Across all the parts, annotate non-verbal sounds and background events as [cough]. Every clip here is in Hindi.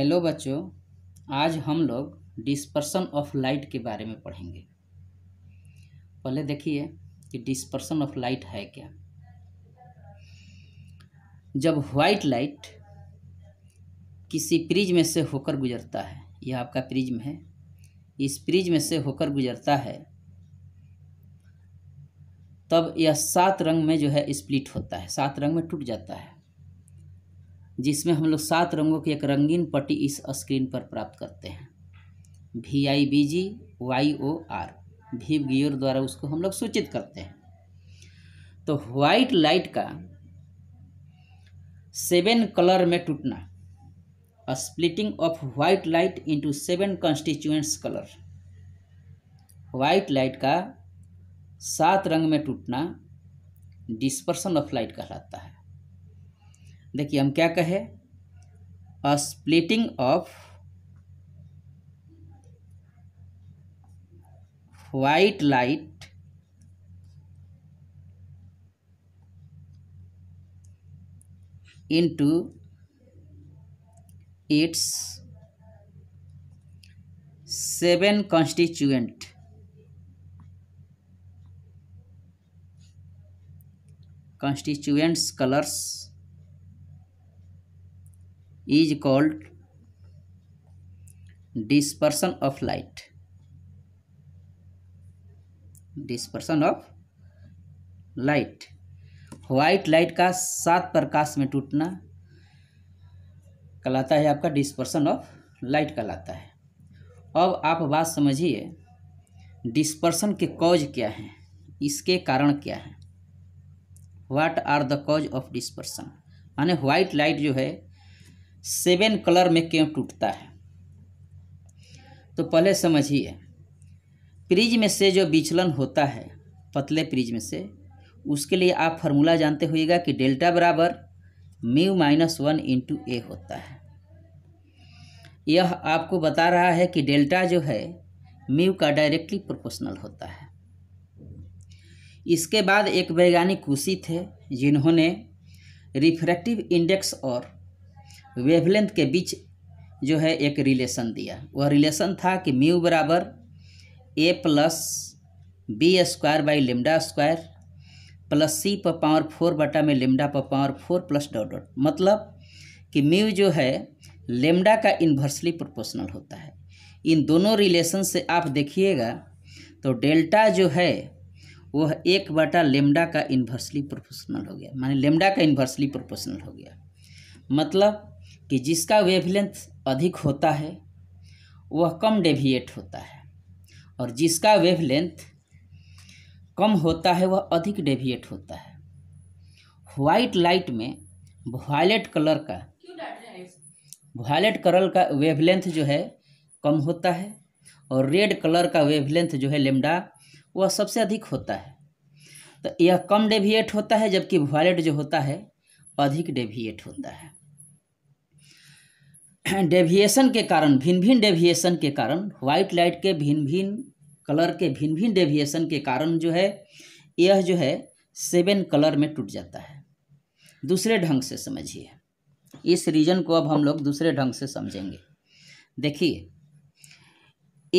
हेलो बच्चों आज हम लोग डिस्पर्सन ऑफ लाइट के बारे में पढ़ेंगे पहले देखिए कि डिस्पर्सन ऑफ लाइट है क्या जब वाइट लाइट किसी प्रिज में से होकर गुजरता है यह आपका प्रिज्म है इस प्रिज में से होकर गुजरता है तब यह सात रंग में जो है स्प्लिट होता है सात रंग में टूट जाता है जिसमें हम लोग सात रंगों की एक रंगीन पट्टी इस स्क्रीन पर प्राप्त करते हैं V I B G Y O R भी गियोर द्वारा उसको हम लोग सूचित करते हैं तो वाइट लाइट का सेवन कलर में टूटना a splitting of white light into seven constituents colour white light का सात रंग में टूटना डिस्पर्सन ऑफ लाइट कहलाता है देखिए हम क्या कहे a splitting of white light into its seven constituent constituents colors is called dispersion of light dispersion of light white light का सात प्रकाश में टूटना कहलाता है आपका डिस्पर्सन ऑफ लाइट कहलाता है अब आप बात समझिए डिस्पर्सन के कॉज क्या हैं इसके कारण क्या हैं what are the cause of dispersion माने व्हाइट लाइट जो है सेवन कलर में क्यों टूटता है तो पहले समझिए प्रिज में से जो विचलन होता है पतले प्रिज में से उसके लिए आप फार्मूला जानते होइएगा कि डेल्टा बराबर mu minus one into a होता है यह आपको बता रहा है कि डेल्टा जो है म्यू का डायरेक्टली प्रोपोर्शनल होता है इसके बाद एक वैज्ञानिक कुशी थे जिन्होंने रिफ्रैक्टिव इंडेक्स और वेवलेंथ के बीच जो है एक रिलेशन दिया वह रिलेशन था कि म्यू बराबर a plus b square by lambda square plus c पर पावर फोर बटा में लिमडा पर power four plus dot dot मतलब कि म्यू जो है लेमडा का इन्वर्सली प्रोपोर्शनल होता है इन दोनों रिलेशन से आप देखिएगा तो डेल्टा जो है वह एक बटा लेमडा का इन्वर्सली प्रोपोर्शनल हो गया माने लेमडा का इन्वर्सली प्रोपोर्शनल हो गया मतलब कि जिसका वेवलेंथ अधिक होता है वह कम डेविएट होता है और जिसका वेवलेंथ कम होता है वह अधिक डेविएट होता है वाइट लाइट में वायलेट कलर का वायलेट कलर का वेवलेंथ जो है कम होता है और रेड कलर का वेवलेंथ जो है लेमडा वह सबसे अधिक होता है तो यह कम डेविएट होता है जबकि वायलेट जो होता है अधिक डेविएट होता है डेविएशन के कारण भिन्न भिन्न डेविएशन के कारण व्हाइट लाइट के भिन्न भिन्न कलर के भिन्न भिन्न डेविएशन के कारण जो है यह जो है सेवन कलर में टूट जाता है दूसरे ढंग से समझिए इस रीजन को अब हम लोग दूसरे ढंग से समझेंगे देखिए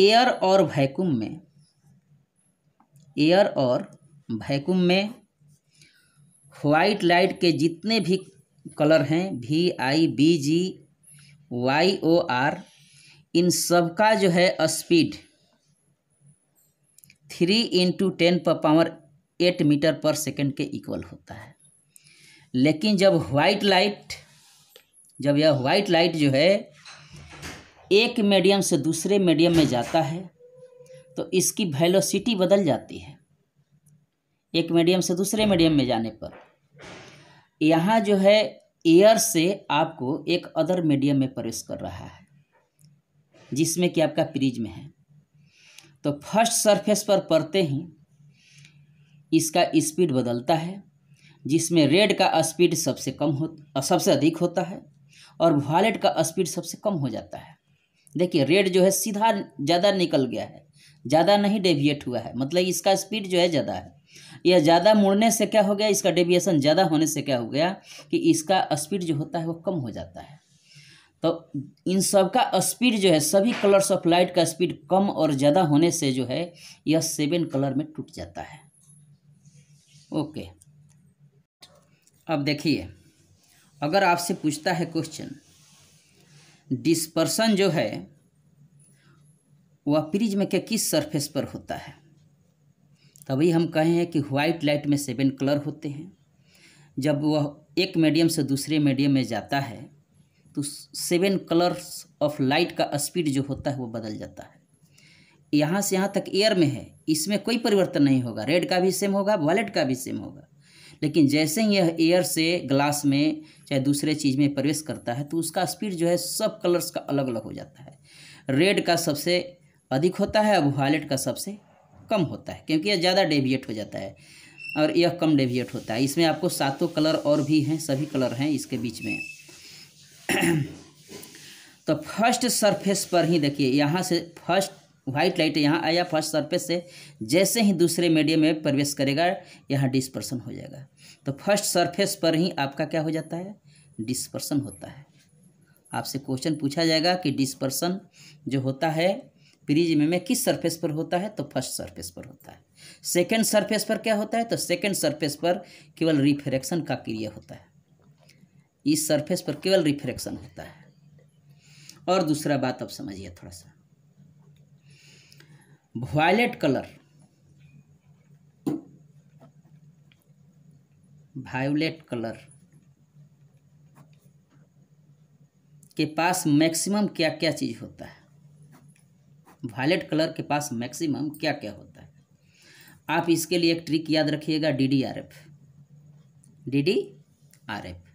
एयर और वैक्यूम में एयर और वैक्यूम में वाइट लाइट के जितने भी कलर हैं V I B G Y O R इन सब का जो है स्पीड थ्री इंटू टेन पर power eight metre per second के इक्वल होता है लेकिन जब वाइट लाइट जब यह वाइट लाइट जो है एक मीडियम से दूसरे मीडियम में जाता है तो इसकी वेलोसिटी बदल जाती है एक मीडियम से दूसरे मीडियम में जाने पर यहाँ जो है एयर से आपको एक अदर मीडियम में प्रवेश कर रहा है जिसमें कि आपका में है तो फर्स्ट सरफेस पर पड़ते ही इसका स्पीड बदलता है जिसमें रेड का स्पीड सबसे कम हो सबसे अधिक होता है और वॉलेट का स्पीड सबसे कम हो जाता है देखिए रेड जो है सीधा ज़्यादा निकल गया है ज़्यादा नहीं डेविएट हुआ है मतलब इसका स्पीड जो है ज़्यादा है या ज़्यादा मुड़ने से क्या हो गया इसका डेविएसन ज़्यादा होने से क्या हो गया कि इसका स्पीड जो होता है वो कम हो जाता है तो इन सब का स्पीड जो है सभी कलर्स ऑफ लाइट का स्पीड कम और ज़्यादा होने से जो है यह सेवन कलर में टूट जाता है ओके अब देखिए अगर आपसे पूछता है क्वेश्चन डिस्पर्सन जो है वह प्रिज्म के किस सरफेस पर होता है तभी हम कहे हैं कि वाइट लाइट में सेवन कलर होते हैं जब वह एक मीडियम से दूसरे मीडियम में जाता है तो सेवन कलर्स ऑफ लाइट का स्पीड जो होता है वो बदल जाता है यहाँ से यहाँ तक एयर में है इसमें कोई परिवर्तन नहीं होगा रेड का भी सेम होगा वॉलेट का भी सेम होगा लेकिन जैसे ही यह एयर से ग्लास में चाहे दूसरे चीज़ में प्रवेश करता है तो उसका स्पीड जो है सब कलर्स का अलग अलग हो जाता है रेड का सबसे अधिक होता है और वॉलेट का सबसे कम होता है क्योंकि यह ज़्यादा डेविएट हो जाता है और यह कम डेविएट होता है इसमें आपको सातों कलर और भी हैं सभी कलर हैं इसके बीच में [clears throat] तो फर्स्ट सरफेस पर ही देखिए यहाँ से फर्स्ट व्हाइट लाइट यहाँ आया फर्स्ट सरफेस से जैसे ही दूसरे मीडियम में प्रवेश करेगा यहाँ डिस्पर्सन हो जाएगा तो फर्स्ट सरफेस पर ही आपका क्या हो जाता है डिस्पर्सन होता है आपसे क्वेश्चन पूछा जाएगा कि डिस्पर्सन जो होता है प्रिज्म में किस सरफेस पर होता है तो फर्स्ट सरफेस पर होता है सेकेंड सरफेस पर क्या होता है तो सेकेंड सरफेस पर केवल रिफ्रैक्शन का क्रिया होता है इस सरफेस पर केवल रिफ्रैक्शन होता है और दूसरा बात अब समझिए थोड़ा सा वायलेट कलर वायोलेट कलर के पास मैक्सिमम क्या क्या चीज़ होता है वायलेट कलर के पास मैक्सिमम क्या क्या होता है आप इसके लिए एक ट्रिक याद रखिएगा D D R F D D R F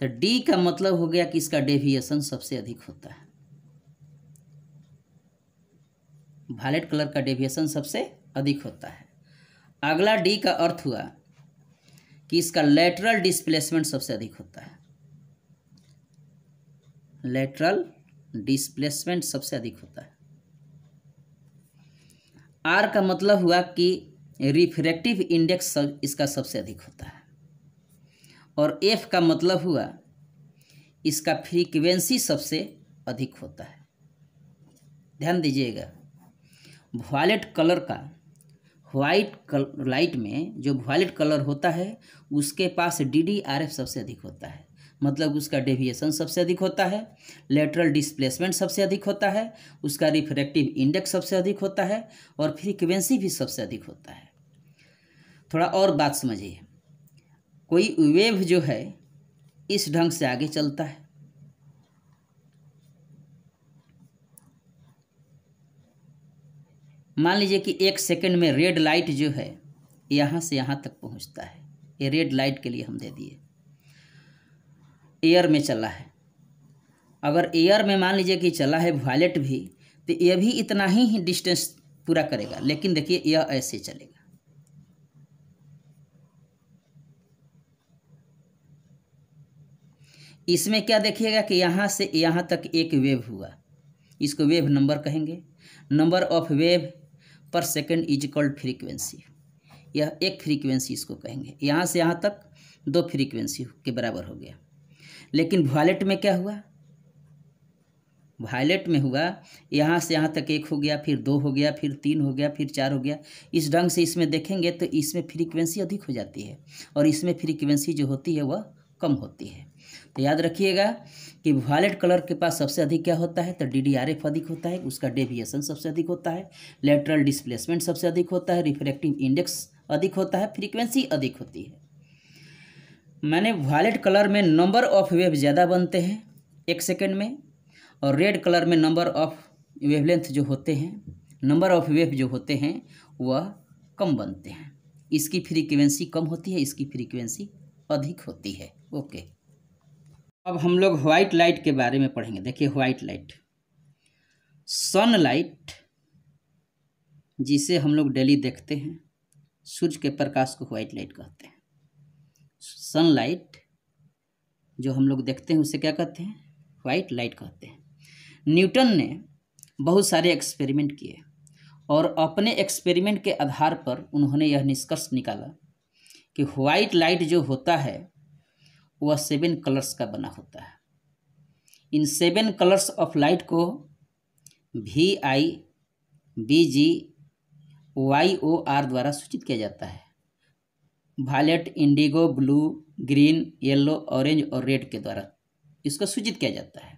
तो डी का मतलब हो गया कि इसका डेविएशन सबसे अधिक होता है वायलेट कलर का डेविएशन सबसे अधिक होता है अगला डी का अर्थ हुआ कि इसका लेटरल डिस्प्लेसमेंट सबसे अधिक होता है लेटरल डिस्प्लेसमेंट सबसे अधिक होता है आर का मतलब हुआ कि रिफ्रैक्टिव इंडेक्स इसका सबसे अधिक होता है और एफ का मतलब हुआ इसका फ्रीक्वेंसी सबसे अधिक होता है ध्यान दीजिएगा वॉलेट कलर का वाइट कल लाइट में जो वॉलेट कलर होता है उसके पास डी डी आर एफ सबसे अधिक होता है मतलब उसका डेविएशन सबसे अधिक होता है लेटरल डिस्प्लेसमेंट सबसे अधिक होता है उसका रिफ्रैक्टिव इंडेक्स सबसे अधिक होता है और फ्रीक्वेंसी भी सबसे अधिक होता है थोड़ा और बात समझिए कोई वेव जो है इस ढंग से आगे चलता है मान लीजिए कि एक सेकंड में रेड लाइट जो है यहाँ से यहाँ तक पहुँचता है ये रेड लाइट के लिए हम दे दिए एयर में चला है अगर एयर में मान लीजिए कि चला है वायलेट भी तो यह भी इतना ही डिस्टेंस पूरा करेगा लेकिन देखिए यह ऐसे चलेगा इसमें क्या देखिएगा कि यहाँ से यहाँ तक एक वेव हुआ इसको वेव नंबर कहेंगे number of wave per second is called frequency यह एक फ्रीक्वेंसी इसको कहेंगे यहाँ से यहाँ तक दो फ्रीक्वेंसी के बराबर हो गया लेकिन वॉलेट में क्या हुआ वायलेट में हुआ यहाँ से यहाँ तक एक हो गया फिर दो हो गया फिर तीन हो गया फिर चार हो गया इस ढंग से इसमें देखेंगे तो इसमें फ्रीक्वेंसी अधिक हो जाती है और इसमें फ्रीक्वेंसी जो होती है वह कम होती है तो याद रखिएगा कि वायलेट कलर के पास सबसे अधिक क्या होता है तो डी डी आर एफ अधिक होता है उसका डेविएशन सबसे अधिक होता है लेटरल डिस्प्लेसमेंट सबसे अधिक होता है रिफ्लेक्टिव इंडेक्स अधिक होता है फ्रीक्वेंसी अधिक होती है मैंने वायलेट कलर में नंबर ऑफ वेव ज़्यादा बनते हैं एक सेकेंड में और रेड कलर में नंबर ऑफ वेवलेंथ जो होते हैं नंबर ऑफ वेव जो होते हैं वह कम बनते हैं इसकी फ्रीक्वेंसी कम होती है इसकी फ्रीक्वेंसी अधिक होती है ओके अब हम लोग व्हाइट लाइट के बारे में पढ़ेंगे देखिए व्हाइट लाइट सन लाइट जिसे हम लोग डेली देखते हैं सूर्य के प्रकाश को व्हाइट लाइट कहते हैं सनलाइट जो हम लोग देखते हैं उसे क्या कहते हैं वाइट लाइट कहते हैं न्यूटन ने बहुत सारे एक्सपेरिमेंट किए और अपने एक्सपेरिमेंट के आधार पर उन्होंने यह निष्कर्ष निकाला कि वाइट लाइट जो होता है वह सेवन कलर्स का बना होता है इन सेवन कलर्स ऑफ लाइट को V I B G Y O R द्वारा सूचित किया जाता है violet indigo blue green yellow orange और रेड के द्वारा इसको सूचित किया जाता है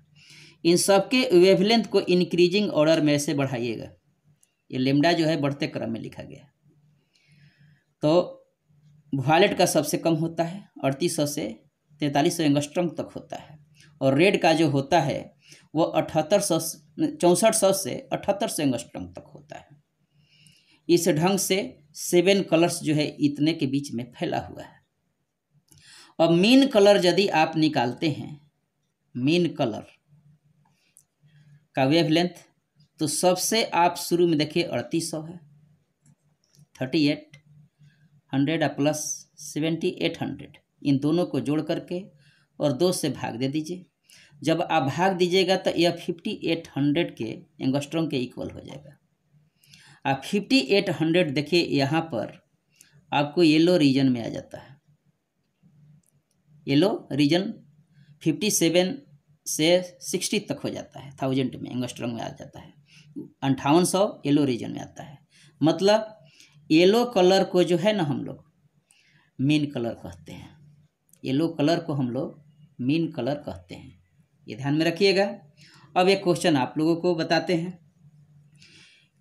इन सबके वेवलेंथ को इंक्रीजिंग ऑर्डर में से बढ़ाइएगा ये लेमडा जो है बढ़ते क्रम में लिखा गया तो वायलेट का सबसे कम होता है अड़तीस सौ से तैंतालीस सौ एंगस्ट्रम तक होता है और रेड का जो होता है वो अठहत्तर सौ चौंसठ सौ से अठहत्तर सौ एंगस्ट्रम तक होता है इस ढंग से सेवन कलर्स जो है इतने के बीच में फैला हुआ है अब मीन कलर यदि आप निकालते हैं मीन कलर का वेव लेंथ तो सबसे आप शुरू में देखिए अड़तीस सौ है thirty eight hundred plus seventy eight hundred इन दोनों को जोड़ करके और दो से भाग दे दीजिए जब आप भाग दीजिएगा तो यह फिफ्टी एट हंड्रेड के एंगस्ट्रॉम के इक्वल हो जाएगा आप फिफ्टी एट हंड्रेड देखिए यहाँ पर आपको येलो रीजन में आ जाता है येलो रीजन फिफ्टी सेवन से सिक्सटी तक हो जाता है थाउजेंड में एंगस्ट्रॉन्ग में आ जाता है अंठावन सौ येलो रीजन में आता है मतलब येलो कलर को जो है ना हम लोग मीन कलर कहते हैं येलो कलर को हम लोग मीन कलर कहते हैं ये ध्यान में रखिएगा अब एक क्वेश्चन आप लोगों को बताते हैं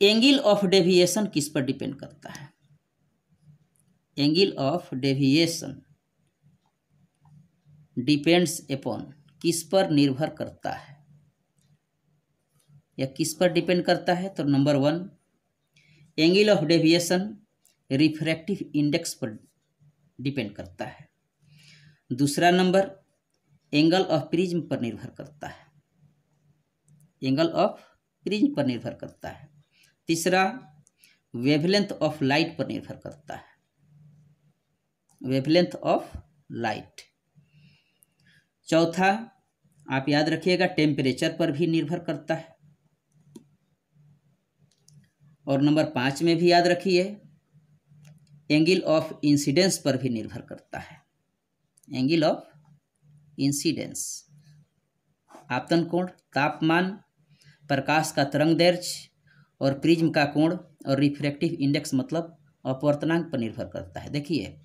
एंगल ऑफ डेविएशन किस पर डिपेंड करता है angle of deviation depends upon किस पर निर्भर करता है या किस पर डिपेंड करता है तो number one angle of deviation refractive index पर डिपेंड करता है दूसरा नंबर एंगल ऑफ प्रिज्म पर निर्भर करता है एंगल ऑफ प्रिज्म पर निर्भर करता है तीसरा वेवलेंथ ऑफ लाइट पर निर्भर करता है वेवलेंथ ऑफ लाइट चौथा आप याद रखिएगा टेम्परेचर पर भी निर्भर करता है और नंबर पांच में भी याद रखिए एंगल ऑफ इंसिडेंस पर भी निर्भर करता है एंगल ऑफ इंसिडेंस आपतन कोण तापमान प्रकाश का तरंग दर्ज और प्रिज्म का कोण और रिफ्रैक्टिव इंडेक्स मतलब अपवर्तनांक पर निर्भर करता है देखिए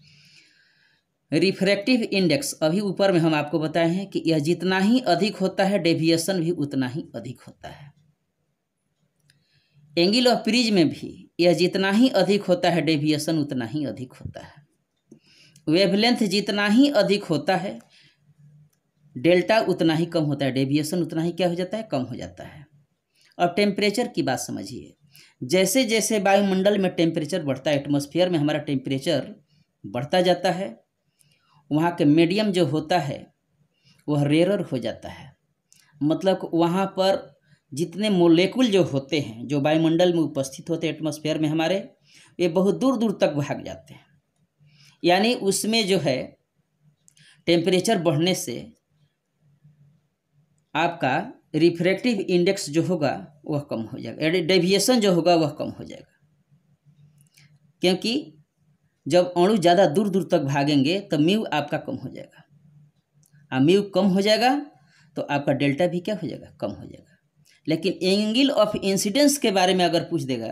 रिफ्रैक्टिव इंडेक्स अभी ऊपर में हम आपको बताए हैं कि यह जितना ही अधिक होता है डेविएशन भी उतना ही अधिक होता है एंगल ऑफ प्रिज में भी यह जितना ही अधिक होता है डेविएशन उतना ही अधिक होता है वेवलेंथ जितना ही अधिक होता है डेल्टा उतना ही कम होता है डेविएशन उतना ही क्या हो जाता है कम हो जाता है अब टेम्परेचर की बात समझिए जैसे जैसे वायुमंडल में टेम्परेचर बढ़ता है एटमोसफियर में हमारा टेम्परेचर बढ़ता जाता है वहाँ के मीडियम जो होता है वह रेयर हो जाता है मतलब वहाँ पर जितने मोलेकुल जो होते हैं जो वायुमंडल में उपस्थित होते हैं एटमोसफेयर में हमारे ये बहुत दूर दूर तक भाग जाते हैं यानी उसमें जो है टेम्परेचर बढ़ने से आपका रिफ्रैक्टिव इंडेक्स जो होगा वह कम हो जाएगा यानी डेविएशन जो होगा वह कम हो जाएगा क्योंकि जब अणु ज़्यादा दूर दूर तक भागेंगे तो म्यू आपका कम हो जाएगा और म्यू कम हो जाएगा तो आपका डेल्टा भी क्या हो जाएगा कम हो जाएगा लेकिन एंगल ऑफ इंसिडेंस के बारे में अगर पूछ देगा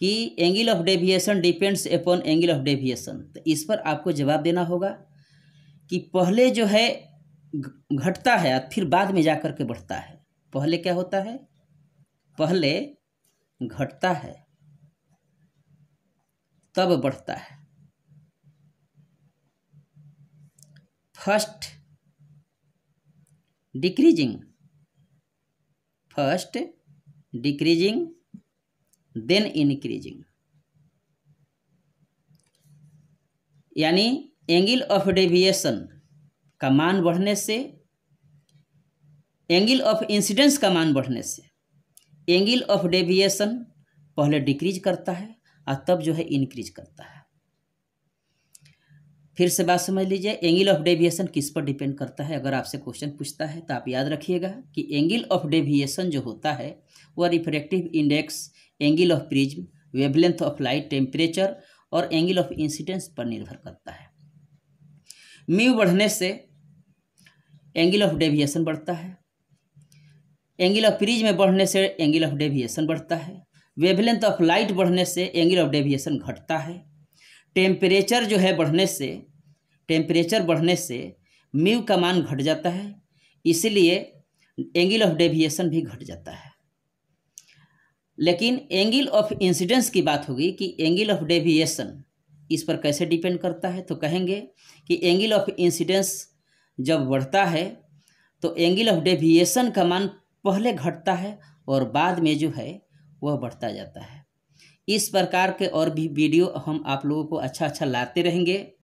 कि angle of deviation depends upon angle of deviation तो इस पर आपको जवाब देना होगा कि पहले जो है घटता है और फिर बाद में जा कर के बढ़ता है पहले क्या होता है पहले घटता है तब बढ़ता है first decreasing first decreasing then increasing यानी एंगल ऑफ डेविएशन का मान बढ़ने से एंगल ऑफ इंसिडेंस का मान बढ़ने से एंगल ऑफ डेविएशन पहले डिक्रीज करता है और तब जो है इंक्रीज करता है फिर से बात समझ लीजिए एंगल ऑफ डेविएशन किस पर डिपेंड करता है अगर आपसे क्वेश्चन पूछता है तो आप याद रखिएगा कि एंगल ऑफ डेविएशन जो होता है वह refractive index angle of prism wavelength of light temperature और एंगल ऑफ इंसिडेंस पर निर्भर करता है म्यू बढ़ने से एंगल ऑफ डेविएशन बढ़ता है एंगल ऑफ फ्रीज में बढ़ने से एंगल ऑफ डेविएशन बढ़ता है वेवलेंथ ऑफ लाइट बढ़ने से एंगल ऑफ डेविएशन घटता है टेम्परेचर जो है बढ़ने से टेम्परेचर बढ़ने से म्यू का मान घट जाता है इसलिए एंगल ऑफ डेविएशन भी घट जाता है लेकिन एंगल ऑफ इंसिडेंस की बात होगी कि एंगल ऑफ डेविएशन इस पर कैसे डिपेंड करता है तो कहेंगे कि एंगल ऑफ इंसिडेंस जब बढ़ता है तो एंगल ऑफ डेविएशन का मान पहले घटता है और बाद में जो है वह बढ़ता जाता है इस प्रकार के और भी वीडियो हम आप लोगों को अच्छा अच्छा लाते रहेंगे